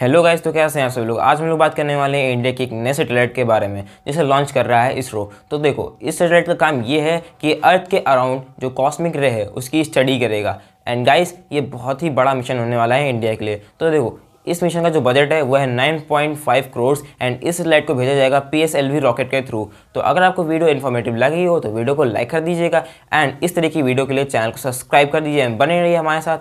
hello guys तो कैसे हैं आप सभी लोग आज हम लोग बात करने वाले हैं इंडिया के एक नए सैटेलाइट के बारे में जिसे लॉन्च कर रहा है इसरो तो देखो इस सैटेलाइट का काम ये है कि अर्थ के अराउंड जो कॉस्मिक रे है उसकी स्टडी करेगा एंड गाइस ये बहुत ही बड़ा मिशन होने वाला है इंडिया के लिए तो देखो इस मिशन का जो बजट है वह है 9.5 करोड़ एंड इस सैटेलाइट को भेजा जाएगा पी रॉकेट के थ्रू तो अगर आपको वीडियो इन्फॉर्मेटिव लगी हो तो वीडियो को लाइक कर दीजिएगा एंड इस तरह की वीडियो के लिए चैनल को सब्सक्राइब कर दीजिए बने रहिए हमारे साथ